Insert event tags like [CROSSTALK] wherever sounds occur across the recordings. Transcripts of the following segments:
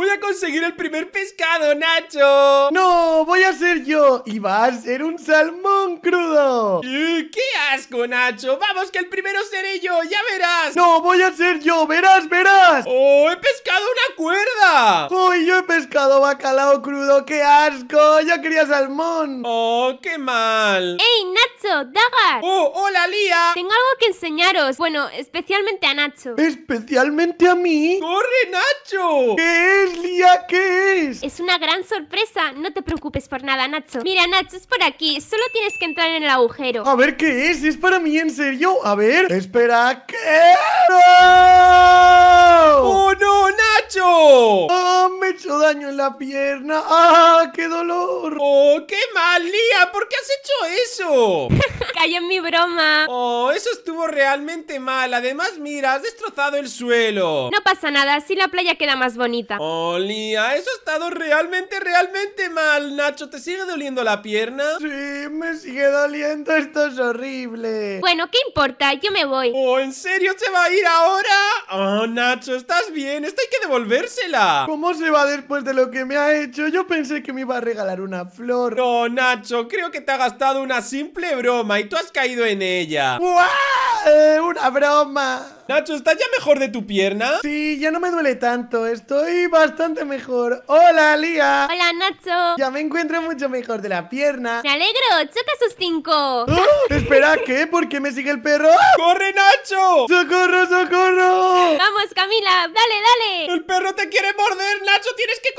Voy a conseguir el primer pescado, Nacho. No, voy a ser yo y va a ser un salmón crudo. ¡Qué asco, Nacho! Vamos, que el primero seré yo, ya verás. No, voy a ser yo, verás, verás. ¡Oh, he pescado una cuerda! ¡Uy, yo he pescado bacalao crudo! ¡Qué asco! ¡Ya quería salmón. ¡Oh, qué mal! ¡Ey, Nacho, Daga. ¡Oh, hola, Lía! Tengo algo que enseñaros. Bueno, especialmente a Nacho. ¿Especialmente a mí? ¡Corre, Nacho! ¿Qué es? Lía, ¿qué es? Es una gran sorpresa. No te preocupes por nada, Nacho. Mira, Nacho, es por aquí. Solo tienes que entrar en el agujero. A ver, ¿qué es? ¿Es para mí en serio? A ver. Espera, ¿qué? ¡Oh, no, Nacho! Ah, me he hecho daño en la pierna! ¡Ah, qué dolor! ¡Oh, qué mal, Lía! ¿Por qué has hecho eso? [LAUGHS] Cayó en mi broma. Oh, eso estuvo realmente mal. Además, mira, has destrozado el suelo. No pasa nada, así la playa queda más bonita. Oh. Lía! eso ha estado realmente, realmente mal. Nacho, ¿te sigue doliendo la pierna? Sí, me sigue doliendo. Esto es horrible. Bueno, ¿qué importa? Yo me voy. Oh, ¿en serio se va a ir ahora? Oh, Nacho, ¿estás bien? Esto hay que devolvérsela. ¿Cómo se va después de lo que me ha hecho? Yo pensé que me iba a regalar una flor. No, Nacho, creo que te ha gastado una simple broma y tú has caído en ella. ¡Guau! Eh, ¡Una broma! Nacho, ¿estás ya mejor de tu pierna? Sí, ya no me duele tanto, estoy bastante mejor ¡Hola, Lía! Hola, Nacho Ya me encuentro mucho mejor de la pierna ¡Me alegro! ¡Choca sus cinco! ¡Oh! Espera, ¿qué? ¿Por qué me sigue el perro? ¡Ah! ¡Corre, Nacho! ¡Socorro, socorro! ¡Vamos, Camila! ¡Dale, dale! ¡El perro te quiere morder, Nacho! ¡Tienes que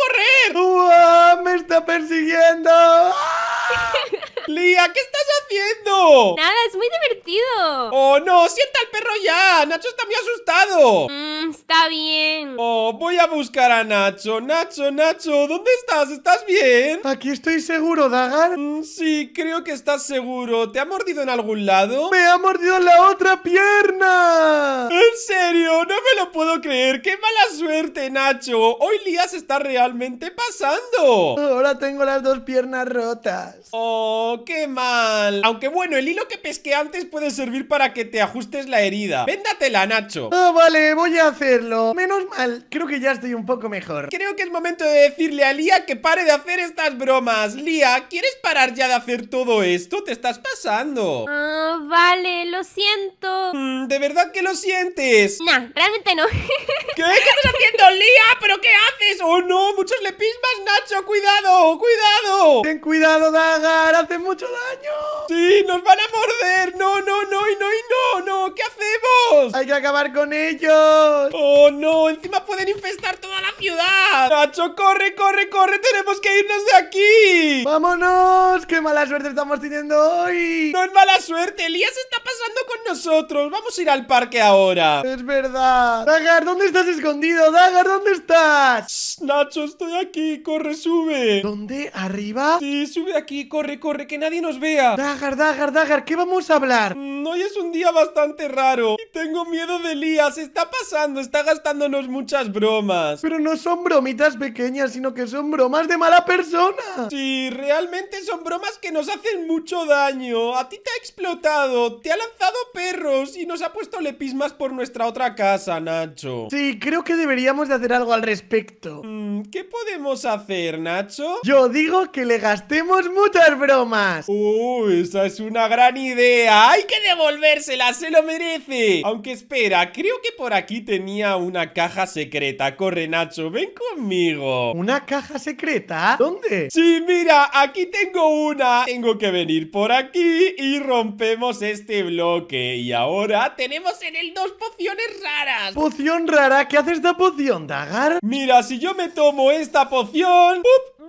correr! ¡Me está persiguiendo! ¡Ah! [LAUGHS] Lía, ¿qué estás haciendo? Nada, es muy divertido. Oh, no, sienta el perro ya. Nacho está muy asustado. Mm, está bien. Oh, voy a buscar a Nacho. Nacho, Nacho, ¿dónde estás? ¿Estás bien? Aquí estoy seguro, Dagar mm, sí, creo que estás seguro. ¿Te ha mordido en algún lado? ¡Me ha mordido en la otra pierna! ¿En serio? No me lo puedo creer. ¡Qué mala suerte, Nacho! Hoy Lía se está realmente pasando. Ahora tengo las dos piernas rotas. Oh, qué mal Aunque bueno, el hilo que pesqué antes puede servir para que te ajustes la herida Véndatela, Nacho Ah, vale, voy a hacerlo Menos mal, creo que ya estoy un poco mejor Creo que es momento de decirle a Lía que pare de hacer estas bromas Lía, ¿quieres parar ya de hacer todo esto? Te estás pasando Ah, vale, lo siento mm, ¿De verdad que lo sientes? No, realmente no [LAUGHS] ¿Qué? estás haciendo, Lía? ¿Pero qué haces? ¡Oh, no! ¡Muchos lepismas, Nacho! ¡Cuidado! ¡Cuidado! ¡Ten cuidado, Dagar! ¡Hace mucho daño. Sí, nos van a morder. No, no, no, y no, y no, no. ¿Qué hacemos? Hay que acabar con ellos. Oh, no. Encima pueden infestar toda la ciudad. Nacho, corre, corre, corre. Tenemos que irnos de aquí. Vámonos. Qué mala suerte estamos teniendo hoy. No es mala suerte. Elías está pasando con nosotros. Vamos a ir al parque ahora. Es verdad. Dagar, ¿dónde estás escondido? Dagar, ¿dónde estás? Nacho, estoy aquí. Corre, sube. ¿Dónde? ¿Arriba? Sí, sube aquí. Corre, corre que nadie nos vea. Dagar, Dagar, Dagar, ¿qué vamos a hablar? Mm, hoy es un día bastante raro. Y tengo miedo de Elías. Está pasando, está gastándonos muchas bromas. Pero no son bromitas pequeñas, sino que son bromas de mala persona. Sí, realmente son bromas que nos hacen mucho daño. A ti te ha explotado, te ha lanzado perros y nos ha puesto lepismas por nuestra otra casa, Nacho. Sí, creo que deberíamos de hacer algo al respecto. Mm, ¿Qué podemos hacer, Nacho? Yo digo que le gastemos muchas bromas. Oh, esa es una gran idea. Hay que devolvérsela, se lo merece. Aunque espera, creo que por aquí tenía una caja secreta. Corre, Nacho, ven conmigo. ¿Una caja secreta? ¿Dónde? Sí, mira, aquí tengo una. Tengo que venir por aquí y rompemos este bloque. Y ahora tenemos en él dos pociones raras. ¿Poción rara? ¿Qué hace esta poción, Dagar? Mira, si yo me tomo esta poción...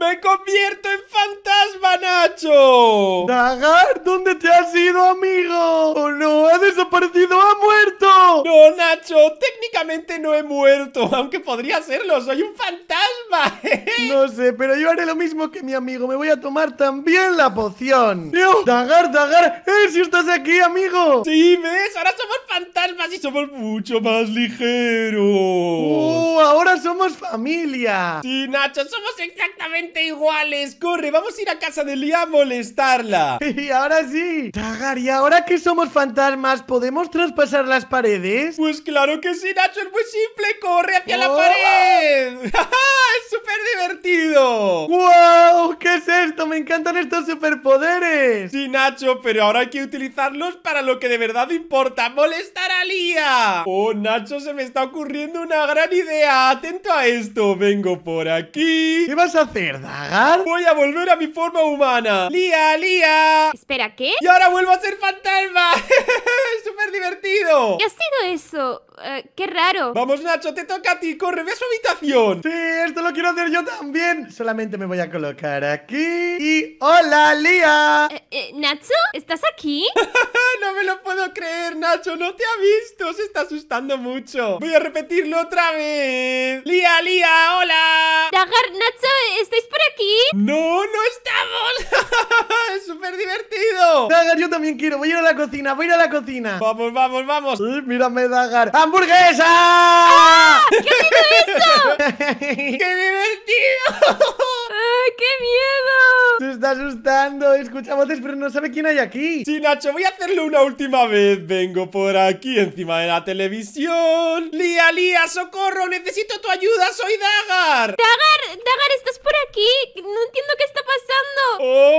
¡Me convierto en fantasma, Nacho! ¡Dagar, ¿Dónde te has ido, amigo? ¡Oh, ¡No! ¡Ha desaparecido! ¡Ha muerto! No, Nacho, técnicamente no he muerto, aunque podría serlo, soy un fantasma. [LAUGHS] no sé, pero yo haré lo mismo que mi amigo, me voy a tomar también la poción. Dagar! ¡Eh, si estás aquí, amigo! Sí, ¿ves? Ahora somos fantasmas y somos mucho más ligeros. ¡Uh! Ahora somos familia. Sí, Nacho, somos exactamente iguales. Corre, vamos a ir a casa de Lía a molestarla. [LAUGHS] Y ahora sí. Tagar, ¿y ahora que somos fantasmas, podemos traspasar las paredes? Pues claro que sí, Nacho. Es muy simple. Corre hacia la oh. pared. [LAUGHS] ¡Es súper divertido! ¡Wow! ¿Qué es esto? Me encantan estos superpoderes. Sí, Nacho, pero ahora hay que utilizarlos para lo que de verdad importa. Molestar a Lía. Oh, Nacho, se me está ocurriendo una gran idea. Atento a esto. Vengo por aquí. ¿Qué vas a hacer? ¡Voy a volver a mi forma humana! ¡Lía, Lía! ¿Espera, qué? ¡Y ahora vuelvo a ser fantasma! [LAUGHS] ¡Súper divertido! ¿Qué ha sido eso? Eh, qué raro. Vamos, Nacho, te toca a ti. Corre, ve a su habitación. Sí, esto lo quiero hacer yo también. Solamente me voy a colocar aquí. Y hola, Lía. Eh, eh, Nacho, ¿estás aquí? [LAUGHS] no me lo puedo creer, Nacho. No te ha visto. Se está asustando mucho. Voy a repetirlo otra vez. Lía, Lía, hola. Dagar, Nacho, ¿estáis por aquí? No, no estamos. [LAUGHS] es súper divertido. Dagar, yo también quiero. Voy a ir a la cocina. Voy a ir a la cocina. Vamos, vamos, vamos. mírame, Dagar. ¡Vamos! Ah, hamburguesa! ¡Ah! ¡Qué [LAUGHS] ¡Qué divertido! qué miedo! Se está asustando, escucha voces, pero no sabe quién hay aquí. Sí, Nacho, voy a hacerlo una última vez. Vengo por aquí, encima de la televisión. ¡Lía, Lía, socorro! ¡Necesito tu ayuda! ¡Soy Dagar! ¡Dagar! ¡Dagar, estás por aquí! ¡No entiendo qué está pasando! ¡Oh!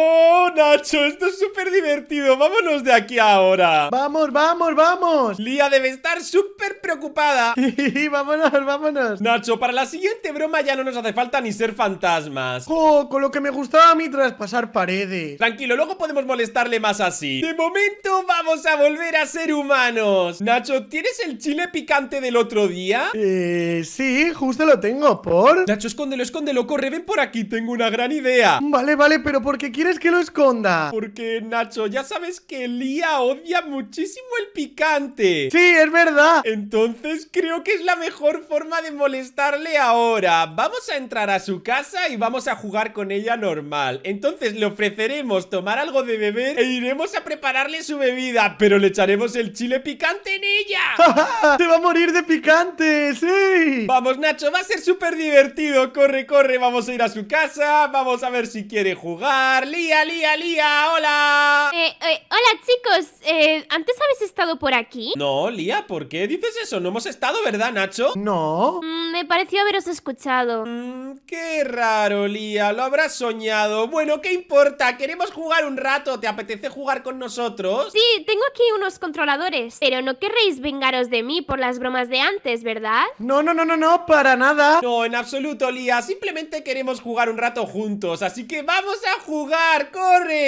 Nacho, esto es súper divertido Vámonos de aquí ahora Vamos, vamos, vamos Lía debe estar súper preocupada [LAUGHS] Vámonos, vámonos Nacho, para la siguiente broma ya no nos hace falta ni ser fantasmas ¡Oh! Con lo que me gustaba a mí traspasar paredes Tranquilo, luego podemos molestarle más así De momento vamos a volver a ser humanos Nacho, ¿tienes el chile picante del otro día? Eh, sí, justo lo tengo, ¿por? Nacho, escóndelo, escóndelo, corre, ven por aquí, tengo una gran idea Vale, vale, pero ¿por qué quieres que lo esconda? Porque, Nacho, ya sabes que Lía odia muchísimo el picante. Sí, es verdad. Entonces creo que es la mejor forma de molestarle ahora. Vamos a entrar a su casa y vamos a jugar con ella normal. Entonces le ofreceremos tomar algo de beber e iremos a prepararle su bebida, pero le echaremos el chile picante en ella. ¡Te [LAUGHS] va a morir de picante! ¡Sí! Vamos, Nacho, va a ser súper divertido. Corre, corre, vamos a ir a su casa, vamos a ver si quiere jugar. Lía, lía, lía hola. Eh, eh, hola chicos, eh, ¿antes habéis estado por aquí? No, Lía, ¿por qué dices eso? No hemos estado, ¿verdad, Nacho? No. Mm, me pareció haberos escuchado. Mm, qué raro, Lía, lo habrás soñado. Bueno, ¿qué importa? Queremos jugar un rato, ¿te apetece jugar con nosotros? Sí, tengo aquí unos controladores, pero no querréis vengaros de mí por las bromas de antes, ¿verdad? No, no, no, no, no, para nada. No, en absoluto, Lía, simplemente queremos jugar un rato juntos, así que vamos a jugar, corre.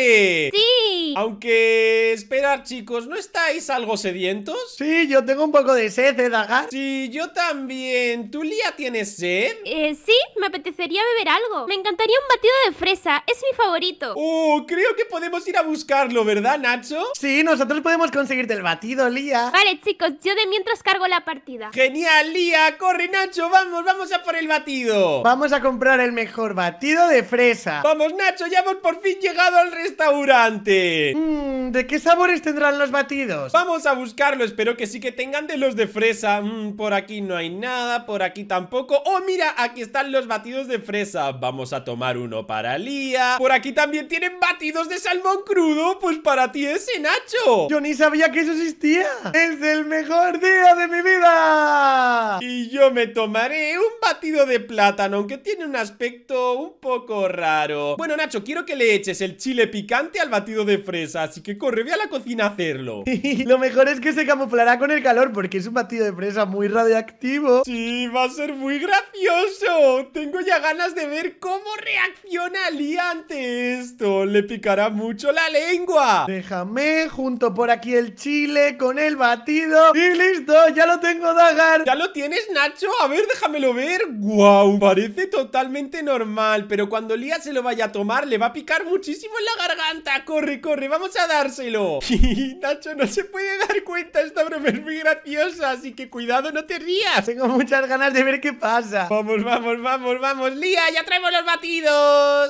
¡Sí! Aunque, esperar chicos, ¿no estáis algo sedientos? Sí, yo tengo un poco de sed, ¿eh, Sí, yo también. ¿Tú, Lía, tienes sed? Eh, sí, me apetecería beber algo. Me encantaría un batido de fresa, es mi favorito. Oh, creo que podemos ir a buscarlo, ¿verdad, Nacho? Sí, nosotros podemos conseguirte el batido, Lía. Vale, chicos, yo de mientras cargo la partida. ¡Genial, Lía! ¡Corre, Nacho! ¡Vamos, vamos a por el batido! Vamos a comprar el mejor batido de fresa. ¡Vamos, Nacho! ¡Ya hemos por fin llegado al restaurante! restaurante. Mmm, ¿de qué sabores tendrán los batidos? Vamos a buscarlo, espero que sí que tengan de los de fresa. Mm, por aquí no hay nada, por aquí tampoco. Oh, mira, aquí están los batidos de fresa. Vamos a tomar uno para Lía. Por aquí también tienen batidos de salmón crudo. Pues para ti ese, Nacho. Yo ni sabía que eso existía. Es el mejor día de mi vida. Y yo me tomaré un batido de plátano, aunque tiene un aspecto un poco raro. Bueno, Nacho, quiero que le eches el chile picante al batido de fresa, así que corre, ve a la cocina a hacerlo. [LAUGHS] Lo mejor es que se camuflará con el calor porque es un batido de fresa muy radioactivo. Sí, va a ser muy gracioso. Tengo ya ganas de ver cómo reacciona Lía ante esto. Le picará mucho la lengua. Déjame junto por aquí el chile con el batido y listo, ya lo tengo, Dagar. ¿Ya lo tienes, Nacho? A ver, déjamelo ver guau. Parece totalmente normal, pero cuando Lía se lo vaya a tomar le va a picar muchísimo en la garganta. Corre, corre, vamos a dárselo. [LAUGHS] Nacho no se puede dar cuenta, esta broma es muy graciosa, así que cuidado, no te rías. Tengo muchas ganas de ver qué pasa. Vamos, vamos, vamos, vamos. Lía, ya traemos los batidos.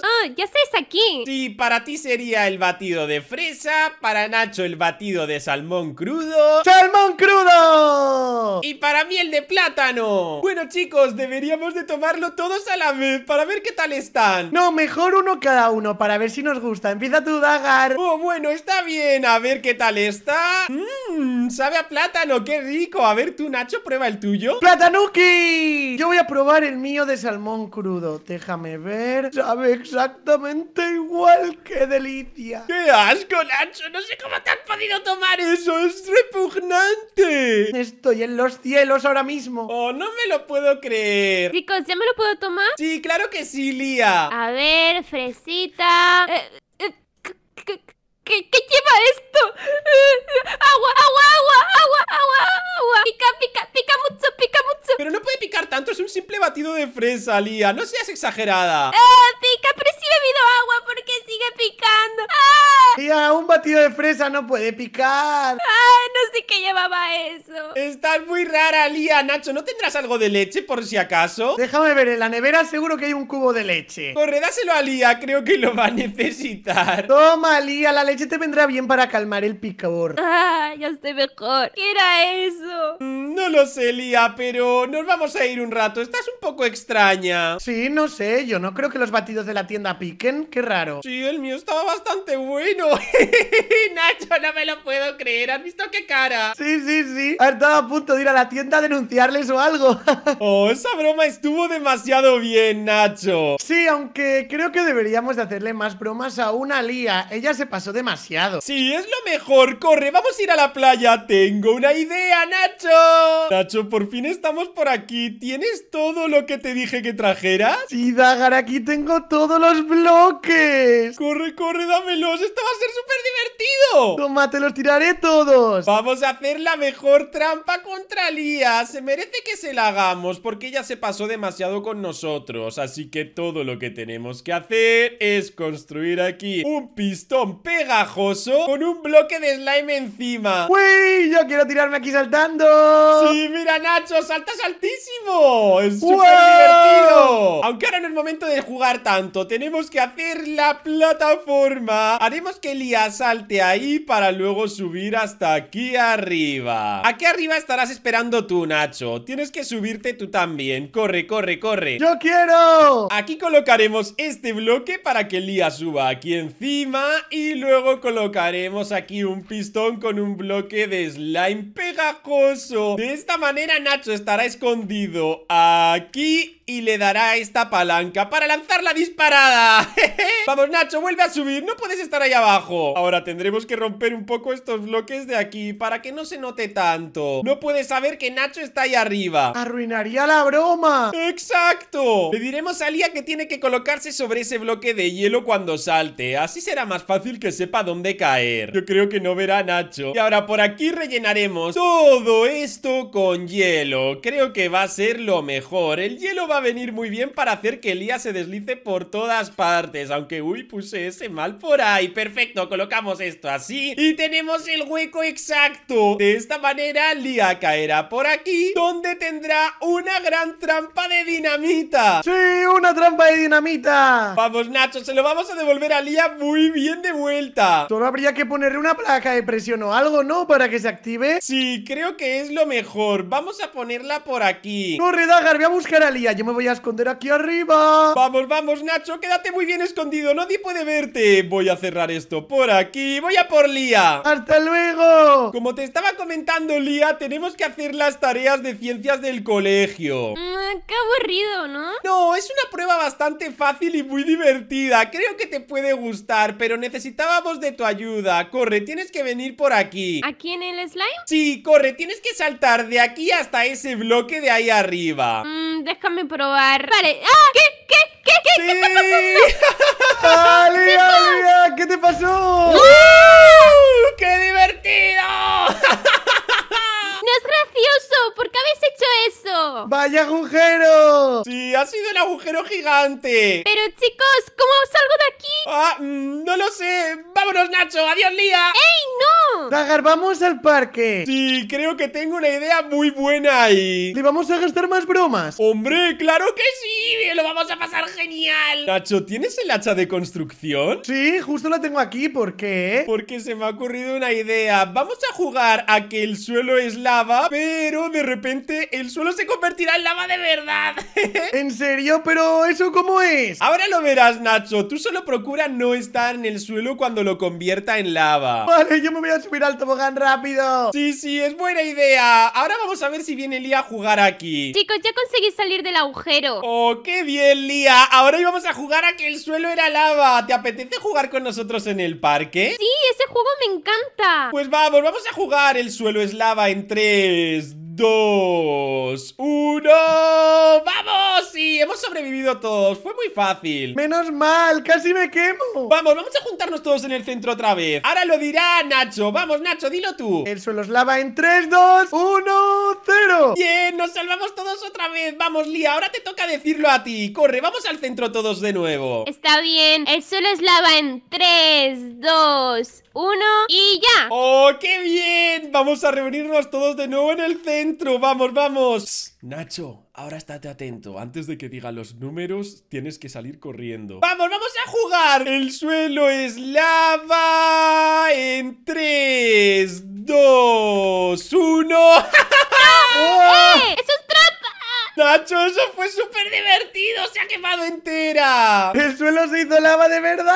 Ah, ya estáis aquí. Sí, para ti sería el batido de fresa, para Nacho el batido de salmón crudo. ¡Salmón crudo! Y para mí el de plátano. Bueno, chicos, de Deberíamos de tomarlo todos a la vez para ver qué tal están. No, mejor uno cada uno para ver si nos gusta. Empieza tu Dagar. Oh, bueno, está bien. A ver qué tal está. Mmm, sabe a plátano, qué rico. A ver tú, Nacho, prueba el tuyo. ¡Platanuki! Yo voy a probar el mío de salmón crudo. Déjame ver. Sabe exactamente igual. ¡Qué delicia! ¡Qué asco, Nacho! No sé cómo te han podido tomar eso. Es repugnante. Estoy en los cielos ahora mismo. Oh, no me lo puedo creer. Chicos, ¿ya me lo puedo tomar? Sí, claro que sí, Lía. A ver, fresita. Eh, eh, ¿Qué, lleva esto? [LAUGHS] ¡Agua, agua, agua, agua, agua, agua! ¡Pica, pica, pica mucho, pica mucho! Pero no puede picar tanto, es un simple batido de fresa, Lía. No seas exagerada. ¡Ah, pica, pero sí he bebido agua! ¿Por qué sigue picando? ¡Ah! Lía, un batido de fresa no puede picar. ¡Ah, no sé qué llevaba eso! Estás muy rara, Lía. Nacho, ¿no tendrás algo de leche, por si acaso? Déjame ver, en la nevera seguro que hay un cubo de leche. Corre, dáselo a Lía, creo que lo va a necesitar. Toma, Lía, la leche te vendrá bien para calmar el picor. Ah, ya estoy mejor. ¿Qué era eso? Mm, no lo sé, Lía, pero nos vamos a ir un rato. Estás un poco extraña. Sí, no sé. Yo no creo que los batidos de la tienda piquen. Qué raro. Sí, el mío estaba bastante bueno. [LAUGHS] Nacho, no me lo puedo creer. ¿Has visto qué cara? Sí, sí, sí. Has estado a punto de ir a la tienda a denunciarles o algo. [LAUGHS] oh, esa broma estuvo demasiado bien, Nacho. Sí, aunque creo que deberíamos de hacerle más bromas a una Lía. Ella se pasó de demasiado. Sí, es lo mejor. Corre, vamos a ir a la playa. Tengo una idea, Nacho. Nacho, por fin estamos por aquí. ¿Tienes todo lo que te dije que trajeras? Sí, Dagar, aquí tengo todos los bloques. Corre, corre, dámelos. Esto va a ser súper divertido. Toma, te los tiraré todos. Vamos a hacer la mejor trampa contra Lía. Se merece que se la hagamos porque ella se pasó demasiado con nosotros. Así que todo lo que tenemos que hacer es construir aquí un pistón pega con un bloque de slime encima. ¡Uy! Yo quiero tirarme aquí saltando. Sí, mira, Nacho, saltas altísimo. Es súper divertido. Aunque ahora no es momento de jugar tanto. Tenemos que hacer la plataforma. Haremos que Lía salte ahí para luego subir hasta aquí arriba. Aquí arriba estarás esperando tú, Nacho. Tienes que subirte tú también. Corre, corre, corre. ¡Yo quiero! Aquí colocaremos este bloque para que Lía suba aquí encima y luego colocaremos aquí un pistón con un bloque de slime pegajoso. De esta manera Nacho estará escondido aquí y le dará esta palanca para lanzar la disparada. [LAUGHS] Vamos, Nacho, vuelve a subir. No puedes estar ahí abajo. Ahora tendremos que romper un poco estos bloques de aquí para que no se note tanto. No puedes saber que Nacho está ahí arriba. Arruinaría la broma. Exacto. Le diremos a Lía que tiene que colocarse sobre ese bloque de hielo cuando salte. Así será más fácil que sepa dónde caer. Yo creo que no verá a Nacho. Y ahora por aquí rellenaremos todo esto con hielo. Creo que va a ser lo mejor. El hielo va a venir muy bien para hacer que Lía se deslice por todas partes Aunque, uy, puse ese mal por ahí Perfecto, colocamos esto así Y tenemos el hueco exacto De esta manera, Lía caerá por aquí Donde tendrá una gran trampa de dinamita ¡Sí, una trampa de dinamita! Vamos, Nacho, se lo vamos a devolver a Lía muy bien de vuelta Solo habría que ponerle una placa de presión o algo, ¿no? Para que se active Sí, creo que es lo mejor Vamos a ponerla por aquí Corre, Dagar, voy a buscar a Lía me voy a esconder aquí arriba Vamos, vamos, Nacho, quédate muy bien escondido Nadie puede verte Voy a cerrar esto por aquí Voy a por Lía ¡Hasta luego! Como te estaba comentando, Lía Tenemos que hacer las tareas de ciencias del colegio ah, Qué aburrido, ¿no? No, es una prueba bastante fácil y muy divertida Creo que te puede gustar Pero necesitábamos de tu ayuda Corre, tienes que venir por aquí ¿Aquí en el slime? Sí, corre, tienes que saltar de aquí hasta ese bloque de ahí arriba mm, Déjame por probar. Vale. ¡Ah! ¿Qué? ¿Qué? ¿Qué? ¿Qué? Sí. ¿Qué [LAUGHS] qué te pasó? ¡Qué divertido! [LAUGHS] ¡No es gracioso! ¿Por qué habéis hecho eso? ¡Vaya agujero! ¡Sí, ha sido el agujero gigante! Pero chicos, ¿cómo salgo de aquí? Ah, mm, no lo sé. ¡Vámonos, Nacho! ¡Adiós, Lía! ¡Ey, no! Dagar, vamos al parque. Sí, creo que tengo una idea muy buena y... ¿Le vamos a gastar más bromas? ¡Hombre, claro que sí! ¡Lo vamos a pasar genial! Nacho, ¿tienes el hacha de construcción? Sí, justo la tengo aquí. ¿Por qué? Porque se me ha ocurrido una idea. Vamos a jugar a que el suelo es la pero de repente el suelo se convertirá en lava de verdad. [LAUGHS] ¿En serio? ¿Pero eso cómo es? Ahora lo verás, Nacho. Tú solo procura no estar en el suelo cuando lo convierta en lava. Vale, yo me voy a subir al tobogán rápido. Sí, sí, es buena idea. Ahora vamos a ver si viene Lía a jugar aquí. Chicos, ya conseguí salir del agujero. Oh, qué bien, Lía. Ahora íbamos a jugar a que el suelo era lava. ¿Te apetece jugar con nosotros en el parque? Sí, ese juego me encanta. Pues vamos, vamos a jugar. El suelo es lava en 3, 2, 1, ¡vamos! sí, hemos sobrevivido todos Fue muy fácil Menos mal, casi me quemo Vamos, vamos a juntarnos todos en el centro otra vez Ahora lo dirá Nacho, vamos Nacho, dilo tú El suelo es lava en 3, 2, 1, 0 Bien, nos salvamos todos otra vez Vamos Lía, ahora te toca decirlo a ti Corre, vamos al centro todos de nuevo Está bien, el suelo es lava en 3, 2, 1 y ya ¡Oh, qué bien! Vamos a reunirnos todos de nuevo en el centro Vamos, vamos Nacho Ahora estate atento, antes de que diga los números, tienes que salir corriendo. ¡Vamos, vamos a jugar! El suelo es lava en 3, 2, 1... ¡Ja, ¡Eh! ¡Eh! Nacho, eso fue súper divertido. Se ha quemado entera. El suelo se hizo lava de verdad.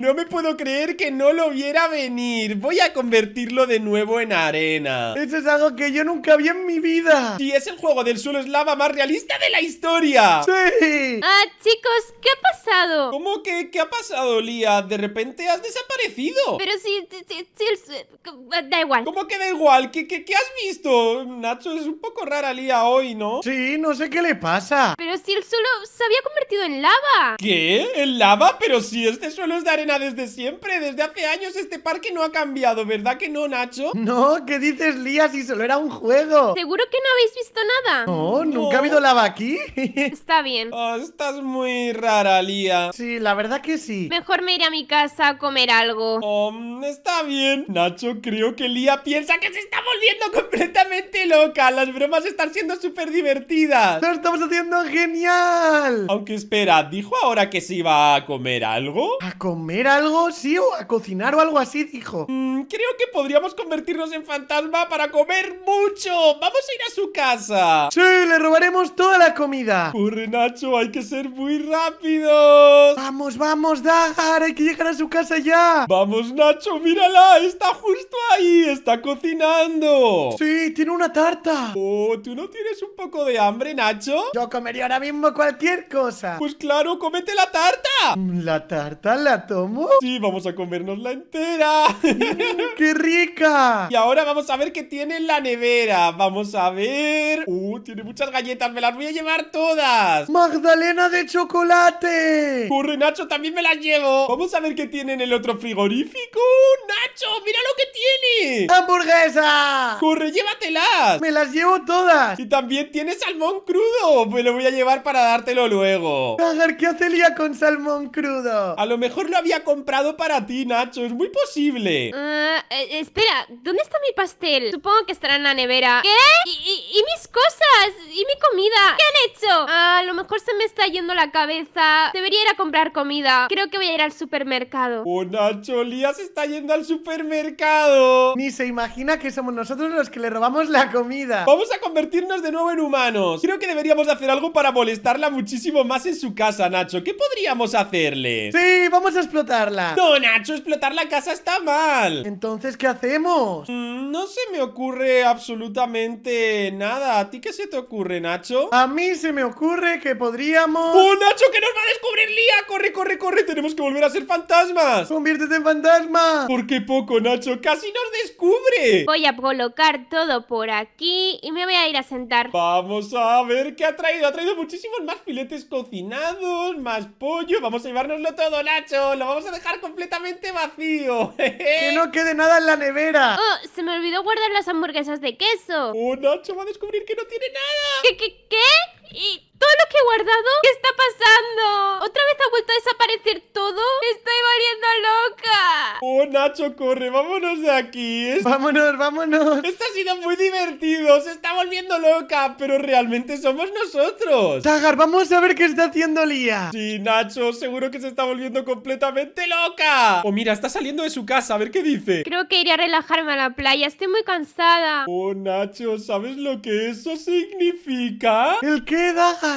[LAUGHS] no me puedo creer que no lo viera venir. Voy a convertirlo de nuevo en arena. Eso es algo que yo nunca vi en mi vida. Sí, es el juego del suelo es lava más realista de la historia. Sí. Ah, chicos, ¿qué ha pasado? ¿Cómo que qué ha pasado, Lía? De repente has desaparecido. Pero sí, si, sí, da igual. ¿Cómo que da igual? ¿Qué, qué, qué has visto? Nacho, es un poco rara Lía hoy, ¿no? Sí, no sé qué le pasa. Pero si el suelo se había convertido en lava. ¿Qué? ¿En lava? Pero si este suelo es de arena desde siempre. Desde hace años este parque no ha cambiado, ¿verdad que no, Nacho? No, ¿qué dices, Lía? Si solo era un juego. ¿Seguro que no habéis visto nada? No, nunca ha habido lava aquí. [LAUGHS] Está bien. Ah, estás muy rara, Lía. Sí, la verdad que sí. Mejor me iré a mi casa a comer algo. Oh, está bien. Nacho, creo que Lía piensa que se está volviendo completamente loca. Las bromas están siendo súper divertidas. ¡Lo estamos haciendo genial! Aunque espera, ¿dijo ahora que se iba a comer algo? ¿A comer algo? Sí, o a cocinar o algo así, dijo. Mm, creo que podríamos convertirnos en fantasma para comer mucho. Vamos a ir a su casa. Sí, le robaremos toda la comida. Corre, Nacho, hay que ser muy rápidos. Vamos, vamos, Dagar, hay que llegar a su casa ya. Vamos, Nacho, mírala, está justo ahí, está cocinando. Sí, tiene una tarta. Oh, tú no tienes un poco de hambre, Nacho? Yo comería ahora mismo cualquier cosa. Pues claro, cómete la tarta. ¿La tarta la tomo? Sí, vamos a la entera. [LAUGHS] ¡Qué rica! Y ahora vamos a ver qué tiene en la nevera. Vamos a ver. Uh, tiene muchas galletas. Me las voy a llevar todas. ¡Magdalena de chocolate! ¡Corre, Nacho! También me las llevo. Vamos a ver qué tiene en el otro frigorífico. ¡Nacho! ¡Mira lo que tiene! ¡Hamburguesa! ¡Corre, llévatelas! ¡Me las llevo todas! Y también tienes salmón crudo! Me lo voy a llevar para dártelo luego. ver ¿qué hace con salmón crudo? A lo mejor lo había comprado para ti, Nacho. Es muy posible. Ah, eh, espera, ¿dónde está mi pastel? Supongo que estará en la nevera. ¿Qué? ¿Y, y ¿Y mis cosas? ¿Y mi comida? ¿Qué han hecho? Ah, a lo mejor se me está yendo la cabeza. Debería ir a comprar comida. Creo que voy a ir al supermercado. ¡Oh, Nacho! Lía se está yendo al supermercado. Ni se imagina que somos nosotros los que le robamos la comida. Vamos a convertirnos de nuevo en humanos. Creo que deberíamos hacer algo para molestarla muchísimo más en su casa, Nacho. ¿Qué podríamos hacerle? Sí, vamos a explotarla. No, Nacho, explotar la casa está mal. Entonces, ¿qué hacemos? Mm, no se me ocurre absolutamente nada nada. ¿A ti qué se te ocurre, Nacho? A mí se me ocurre que podríamos... ¡Oh, Nacho, que nos va a descubrir Lía! ¡Corre, corre, corre! ¡Tenemos que volver a ser fantasmas! ¡Conviértete en fantasma! ¿Por qué poco, Nacho? ¡Casi nos descubre! Voy a colocar todo por aquí y me voy a ir a sentar. Vamos a ver qué ha traído. Ha traído muchísimos más filetes cocinados, más pollo. Vamos a llevárnoslo todo, Nacho. Lo vamos a dejar completamente vacío. [LAUGHS] ¡Que no quede nada en la nevera! ¡Oh, se me olvidó guardar las hamburguesas de queso! ¡Oh, Nacho, va descubrir que no tiene nada. ¿Qué? ¿Qué? qué? y todo lo que he guardado. ¿Qué está pasando? ¿Otra vez ha vuelto a desaparecer todo? ¡Estoy volviendo loca! Oh, Nacho, corre, vámonos de aquí. Vámonos, vámonos. Esto ha sido muy divertido, se está volviendo loca, pero realmente somos nosotros. Tagar, vamos a ver qué está haciendo Lía. Sí, Nacho, seguro que se está volviendo completamente loca. oh, mira, está saliendo de su casa, a ver qué dice. Creo que iré a relajarme a la playa, estoy muy cansada. Oh, Nacho, ¿sabes lo que eso significa? ¿El qué?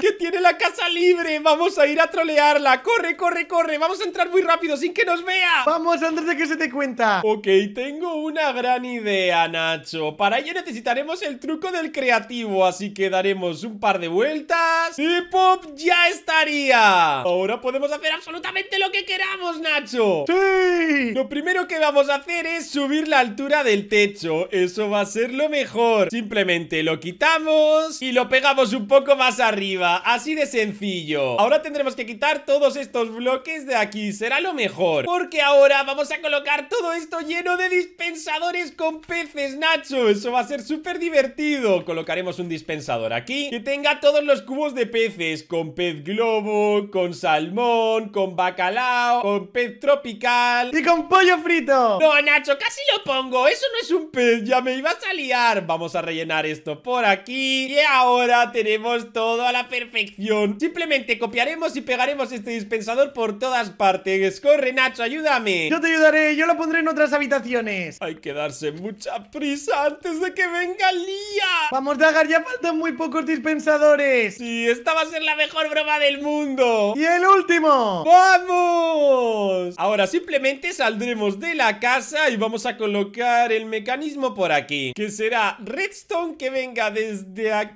¡Que tiene la casa libre! ¡Vamos a ir a trolearla! ¡Corre, corre, corre! ¡Vamos a entrar muy rápido sin que nos vea! ¡Vamos antes de que se te cuenta! Ok, tengo una gran idea, Nacho. Para ello necesitaremos el truco del creativo, así que daremos un par de vueltas y ¡pop! ¡Ya estaría! Ahora podemos hacer absolutamente lo que queramos, Nacho. ¡Sí! Lo primero que vamos a hacer es subir la altura del techo. Eso va a ser lo mejor. Simplemente lo quitamos y lo pegamos un poco más arriba Así de sencillo Ahora tendremos que quitar todos estos bloques de aquí Será lo mejor Porque ahora vamos a colocar todo esto lleno de dispensadores con peces, Nacho Eso va a ser súper divertido Colocaremos un dispensador aquí Que tenga todos los cubos de peces Con pez globo, con salmón, con bacalao Con pez tropical Y con pollo frito No, Nacho, casi lo pongo Eso no es un pez, ya me iba a liar Vamos a rellenar esto por aquí Y ahora tenemos todo todo a la perfección Simplemente copiaremos y pegaremos este dispensador por todas partes Corre Nacho, ayúdame Yo te ayudaré, yo lo pondré en otras habitaciones Hay que darse mucha prisa antes de que venga día Vamos Dagar, ya faltan muy pocos dispensadores Sí, esta va a ser la mejor broma del mundo Y el último ¡Vamos! Ahora simplemente saldremos de la casa y vamos a colocar el mecanismo por aquí Que será redstone que venga desde aquí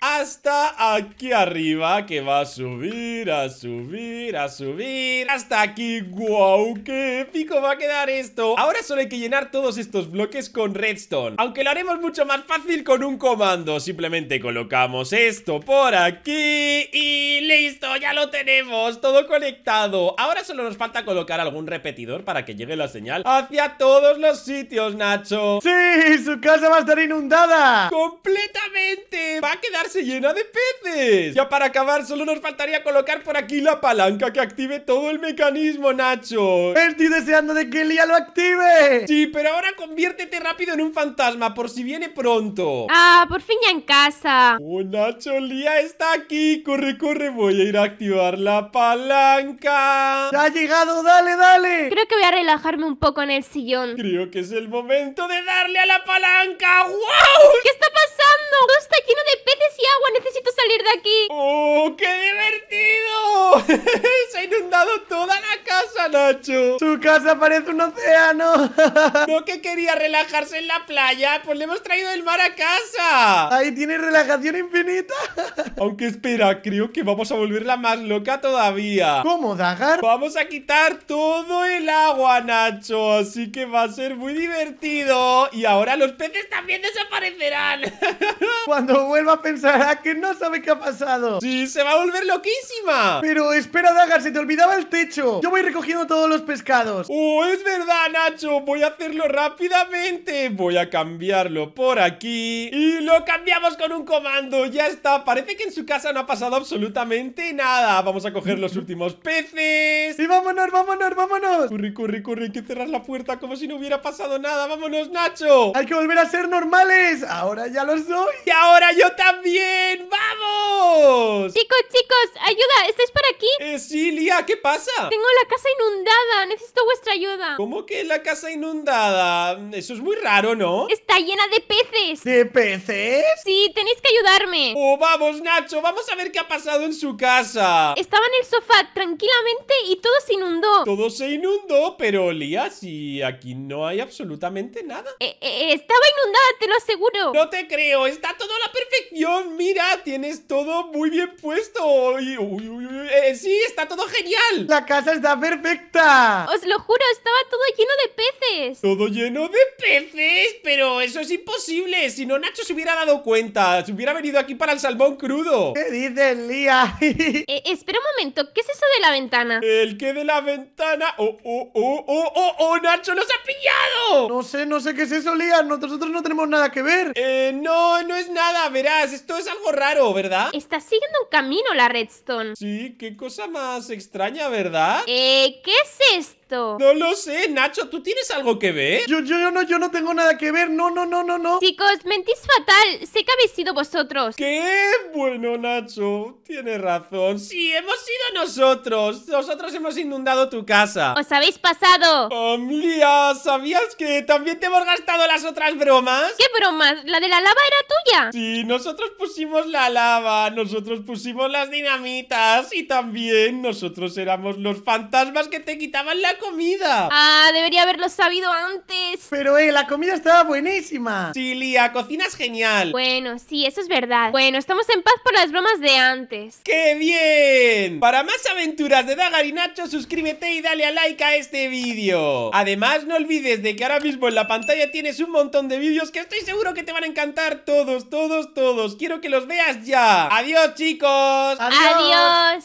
hasta aquí arriba que va a subir, a subir, a subir hasta aquí. ¡Guau! ¡Qué épico va a quedar esto! Ahora solo hay que llenar todos estos bloques con redstone, aunque lo haremos mucho más fácil con un comando. Simplemente colocamos esto por aquí y listo, ya lo tenemos, todo conectado. Ahora solo nos falta colocar algún repetidor para que llegue la señal hacia todos los sitios, Nacho. ¡Sí! ¡Su casa va a estar inundada! ¡Completamente! ¡Va a quedarse llena de peces! Ya para acabar, solo nos faltaría colocar por aquí la palanca que active todo el mecanismo, Nacho. ¡Estoy deseando de que Lía lo active! Sí, pero ahora conviértete rápido en un fantasma por si viene pronto. ¡Ah, por fin ya en casa! ¡Oh, Nacho, Lía está aquí! ¡Corre, corre! Voy a ir a activar la palanca. ¡Ya ha llegado! ¡Dale, dale! Creo que voy a relajarme un poco en el sillón. Creo que es el momento de darle a la palanca. ¡Wow! ¿Qué está pasando? ¿Dónde está lleno de peces y agua. Necesito salir de aquí. ¡Oh, qué divertido! [LAUGHS] Se ha inundado toda la casa, Nacho. Su casa parece un océano. no [LAUGHS] que quería relajarse en la playa. Pues le hemos traído el mar a casa. Ahí tiene relajación infinita. [LAUGHS] Aunque espera, creo que vamos a volverla más loca todavía. ¿Cómo, Dagar? Vamos a quitar todo el agua, Nacho. Así que va a ser muy divertido. Y ahora los peces también desaparecerán no vuelva a pensar ah, que no sabe qué ha pasado. Sí, se va a volver loquísima. Pero espera, Dagar se te olvidaba el techo. Yo voy recogiendo todos los pescados. Oh, es verdad, Nacho. Voy a hacerlo rápidamente. Voy a cambiarlo por aquí. Y lo cambiamos con un comando. Ya está. Parece que en su casa no ha pasado absolutamente nada. Vamos a coger los [LAUGHS] últimos peces. Y vámonos, vámonos, vámonos. Corre, corre, corre. que cerrar la puerta como si no hubiera pasado nada. Vámonos, Nacho. Hay que volver a ser normales. Ahora ya lo soy. Y ahora ahora yo también. ¡Vamos! Chicos, chicos, ayuda, ¿estáis por aquí? Eh, sí, Lía, ¿qué pasa? Tengo la casa inundada, necesito vuestra ayuda. ¿Cómo que la casa inundada? Eso es muy raro, ¿no? Está llena de peces. ¿De peces? Sí, tenéis que ayudarme. Oh, vamos, Nacho, vamos a ver qué ha pasado en su casa. Estaba en el sofá tranquilamente y todo se inundó. Todo se inundó, pero Lía, si aquí no hay absolutamente nada. Eh, eh, estaba inundada, te lo aseguro. No te creo, está todo perfección. Mira, tienes todo muy bien puesto. Eh, eh, sí, está todo genial. La casa está perfecta. Os lo juro, estaba todo lleno de peces. Todo lleno de peces, pero eso es imposible. Si no, Nacho se hubiera dado cuenta. Se hubiera venido aquí para el salmón crudo. ¿Qué dices, Lía? [LAUGHS] Eh, espera un momento, ¿qué es eso de la ventana? ¿El qué de la ventana? ¡Oh, oh, oh, oh, oh, oh! ¡Nacho nos ha pillado! No sé, no sé qué es eso, Lía. Nosotros no tenemos nada que ver. Eh, no, no es nada verás, esto es algo raro, ¿verdad? Está siguiendo un camino la redstone. Sí, qué cosa más extraña, ¿verdad? Eh, ¿qué es esto? No lo sé, Nacho, ¿tú tienes algo que ver? Yo, yo, yo no, yo no tengo nada que ver, no, no, no, no, no. Chicos, mentís fatal, sé que habéis sido vosotros. ¿Qué? Bueno, Nacho, tienes razón. Sí, hemos sido nosotros. Nosotros hemos inundado tu casa. ¡Os habéis pasado! mía! ¿sabías que también te hemos gastado las otras bromas? ¿Qué bromas? ¿La de la lava era tuya? Sí, nosotros pusimos la lava, nosotros pusimos las dinamitas y también nosotros éramos los fantasmas que te quitaban la comida. Ah, debería haberlo sabido antes. Pero, eh, la comida estaba buenísima. Sí, Lía, cocinas genial. Bueno, sí, eso es verdad. Bueno, estamos en paz por las bromas de antes. ¡Qué bien! Para más aventuras de dagarinacho Nacho, suscríbete y dale a like a este vídeo. Además, no olvides de que ahora mismo en la pantalla tienes un montón de vídeos que estoy seguro que te van a encantar todos, todos, todos. Quiero que los veas ya. ¡Adiós, chicos! ¡Adiós! adiós chicos adiós